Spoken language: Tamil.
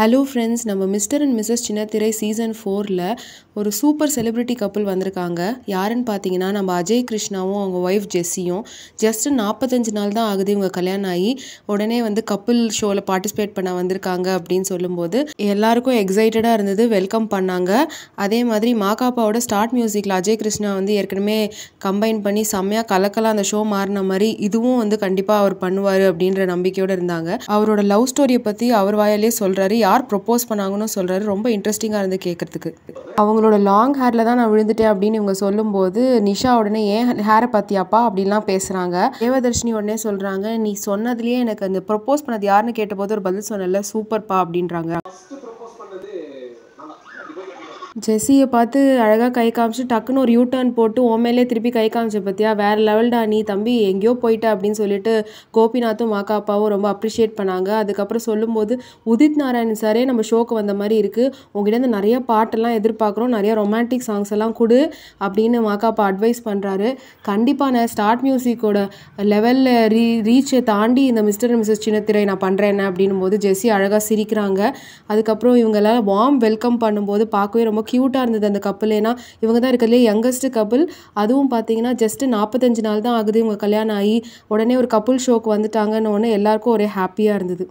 ஹலோ ஃப்ரெண்ட்ஸ் நம்ம மிஸ்டர் அண்ட் மிஸ்ஸஸ் சின்னத்திரை சீசன் ஃபோரில் ஒரு சூப்பர் செலிபிரிட்டி கப்புள் வந்திருக்காங்க யாருன்னு பார்த்தீங்கன்னா நம்ம அஜய் கிருஷ்ணாவும் அவங்க ஒய்ஃப் ஜெஸ்ஸியும் ஜஸ்ட் நாற்பத்தஞ்சு நாள் தான் ஆகுது இவங்க கல்யாணம் ஆகி உடனே வந்து கப்புள் ஷோவில் பார்ட்டிசிபேட் பண்ண வந்திருக்காங்க அப்படின்னு சொல்லும்போது எல்லாருக்கும் எக்ஸைட்டடாக இருந்தது வெல்கம் பண்ணாங்க அதே மாதிரி மாகாப்பாவோட ஸ்டார்ட் மியூசிக்கில் அஜய் கிருஷ்ணா வந்து ஏற்கனவே கம்பைன் பண்ணி செம்மையாக கலக்கலாம் அந்த ஷோ மாறின மாதிரி இதுவும் வந்து கண்டிப்பாக அவர் பண்ணுவார் அப்படின்ற நம்பிக்கையோடு இருந்தாங்க அவரோட லவ் ஸ்டோரியை பற்றி அவர் வாயாலே சொல்கிறாரு யார் ப்ரொப்போஸ் பண்ணாங்கன்னு சொல்கிறாரு ரொம்ப இன்ட்ரெஸ்டிங்காக இருந்து கேட்குறதுக்கு அவங்களோட என்னோட லாங் ஹேரில் தான் நான் விழுந்துட்டேன் அப்படின்னு இவங்க சொல்லும்போது நிஷா உடனே ஏன் ஹேரை பார்த்தியாப்பா அப்படின்லாம் பேசுகிறாங்க தேவதர்ஷினி உடனே சொல்கிறாங்க நீ சொன்னதுலேயே எனக்கு அந்த ப்ரப்போஸ் பண்ணது யாருன்னு கேட்டபோது ஒரு பதில் சொன்னல சூப்பர்ப்பா அப்படின்றாங்க ஜெஸ்ஸியை பார்த்து அழகாக கை காமிச்சு டக்குன்னு ஒரு யூ டர்ன் போட்டு ஓமேலே திருப்பி கை காமிச்ச பார்த்தியா வேறு லெவல்டா நீ தம்பி எங்கேயோ போயிட்ட அப்படின்னு சொல்லிட்டு கோபிநாத்தும் மாக்காப்பாவும் ரொம்ப அப்ரிஷியேட் பண்ணாங்க அதுக்கப்புறம் சொல்லும்போது உதித் நாராயண் சாரே நம்ம ஷோக்கு வந்த மாதிரி இருக்குது உங்ககிட்ட நிறைய பாட்டெல்லாம் எதிர்பார்க்குறோம் நிறைய ரொமான்டிக் சாங்ஸ் எல்லாம் கொடு அப்படின்னு மாக்காப்பா அட்வைஸ் பண்ணுறாரு கண்டிப்பாக நான் ஸ்டார்ட் மியூசிக்கோட லெவலில் ரீ ரீச்சை தாண்டி இந்த மிஸ்டர் மிஸ்ஸஸ் சின்னத்திரை நான் பண்ணுறேன் அப்படின்னும் போது ஜெஸ்ஸி அழகாக சிரிக்கிறாங்க அதுக்கப்புறம் இவங்களால் வார்ம் வெல்கம் பண்ணும்போது பார்க்கவே ரொம்ப க்யூட்டாக இருந்தது அந்த கப்பல் ஏன்னா இவங்க தான் இருக்கிறதுலே யங்கஸ்ட்டு கப்பல் அதுவும் பார்த்தீங்கன்னா ஜஸ்ட் நாற்பத்தஞ்சு நாள் தான் ஆகுது இவங்க கல்யாணம் ஆகி உடனே ஒரு கப்புள் ஷோக்கு வந்துட்டாங்கன்னு ஒன்று எல்லாருக்கும் ஒரே ஹாப்பியாக இருந்தது